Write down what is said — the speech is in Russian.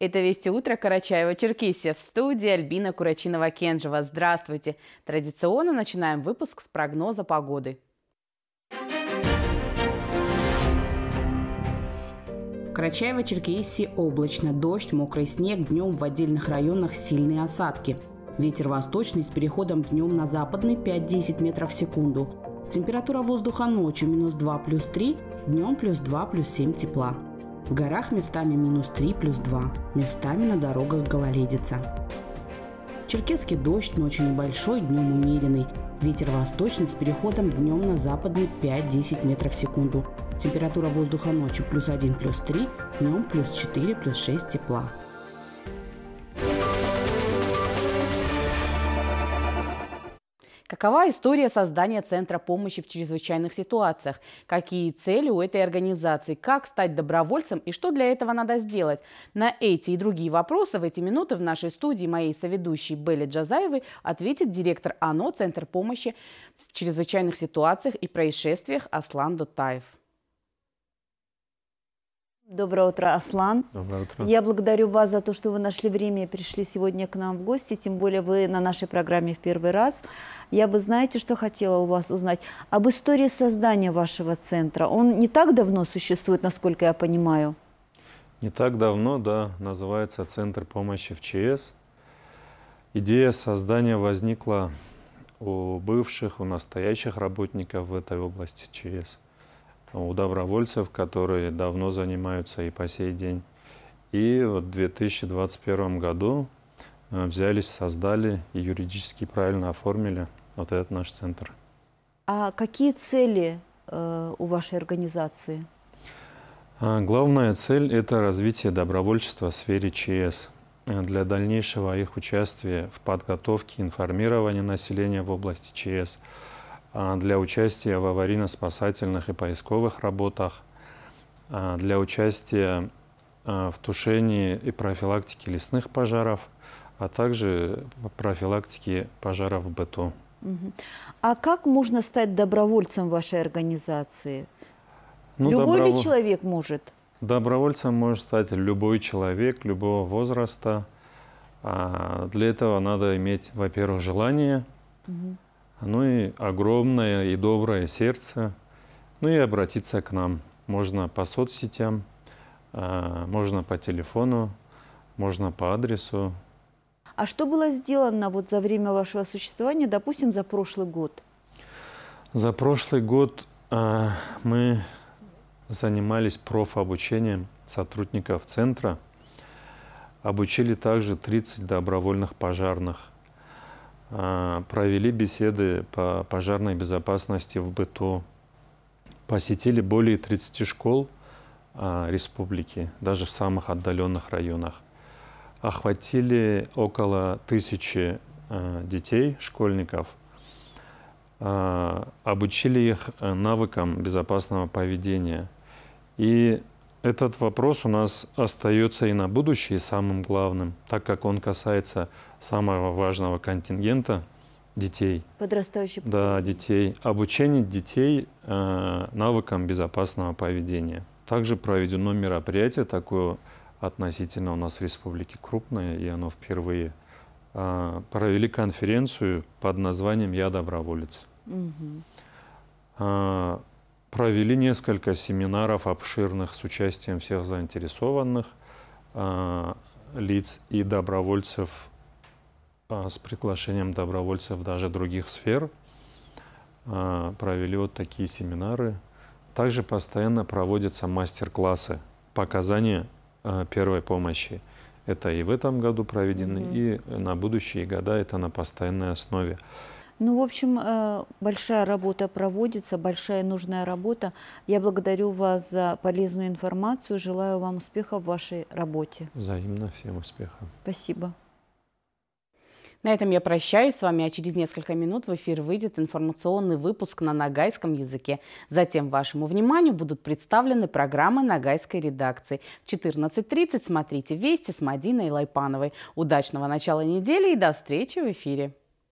Это «Вести утро» Карачаева-Черкесия. В студии Альбина Курачинова-Кенжева. Здравствуйте. Традиционно начинаем выпуск с прогноза погоды. Карачаево-Черкесии облачно, дождь, мокрый снег, днем в отдельных районах сильные осадки. Ветер восточный с переходом днем на западный 5-10 метров в секунду. Температура воздуха ночью минус 2 плюс 3, днем плюс 2 плюс 7 тепла. В горах местами минус 3, плюс 2. Местами на дорогах гололедица. Черкесский дождь ночью небольшой, днем умеренный. Ветер восточный с переходом днем на западный 5-10 метров в секунду. Температура воздуха ночью плюс 1, плюс 3, днем плюс 4, плюс 6 тепла. Какова история создания Центра помощи в чрезвычайных ситуациях? Какие цели у этой организации? Как стать добровольцем и что для этого надо сделать? На эти и другие вопросы в эти минуты в нашей студии моей соведущей Белли Джазаевой ответит директор ОНО Центр помощи в чрезвычайных ситуациях и происшествиях Аслан Дутаев. Доброе утро, Аслан. Доброе утро. Я благодарю вас за то, что вы нашли время и пришли сегодня к нам в гости, тем более вы на нашей программе в первый раз. Я бы, знаете, что хотела у вас узнать? Об истории создания вашего центра. Он не так давно существует, насколько я понимаю? Не так давно, да. Называется Центр помощи в ЧС. Идея создания возникла у бывших, у настоящих работников в этой области ЧС у добровольцев, которые давно занимаются и по сей день. И в 2021 году э, взялись, создали и юридически правильно оформили вот этот наш центр. А какие цели э, у вашей организации? А, главная цель – это развитие добровольчества в сфере ЧС э, для дальнейшего их участия в подготовке информирования населения в области ЧС – а, для участия в аварийно-спасательных и поисковых работах, а, для участия а, в тушении и профилактике лесных пожаров, а также профилактике пожаров в быту. А как можно стать добровольцем вашей организации? Ну, Любой добров... ли человек может? Добровольцем может стать любой человек, любого возраста. А для этого надо иметь, во-первых, желание, угу ну и огромное и доброе сердце, ну и обратиться к нам. Можно по соцсетям, а, можно по телефону, можно по адресу. А что было сделано вот за время вашего существования, допустим, за прошлый год? За прошлый год а, мы занимались профобучением сотрудников центра. Обучили также 30 добровольных пожарных – а, провели беседы по пожарной безопасности в быту, посетили более 30 школ а, республики, даже в самых отдаленных районах. Охватили около тысячи а, детей, школьников, обучили их э, навыкам безопасного поведения. И этот вопрос у нас остается и на будущее самым главным, так как он касается самого важного контингента детей. Подрастающих. Да, детей. Обучение детей э, навыкам безопасного поведения. Также проведено мероприятие такое относительно у нас в республике крупное, и оно впервые. Э, провели конференцию под названием «Я доброволец». Угу. Э, провели несколько семинаров обширных с участием всех заинтересованных э, лиц и добровольцев э, с приглашением добровольцев даже других сфер. Э, провели вот такие семинары. Также постоянно проводятся мастер-классы, показания э, первой помощи. Это и в этом году проведены, mm-hmm. и на будущие года это на постоянной основе. Ну, в общем, э, большая работа проводится, большая нужная работа. Я благодарю вас за полезную информацию, желаю вам успехов в вашей работе. Взаимно, всем успехов. Спасибо. На этом я прощаюсь с вами, а через несколько минут в эфир выйдет информационный выпуск на нагайском языке. Затем вашему вниманию будут представлены программы нагайской редакции. В 14.30 смотрите «Вести» с Мадиной Лайпановой. Удачного начала недели и до встречи в эфире!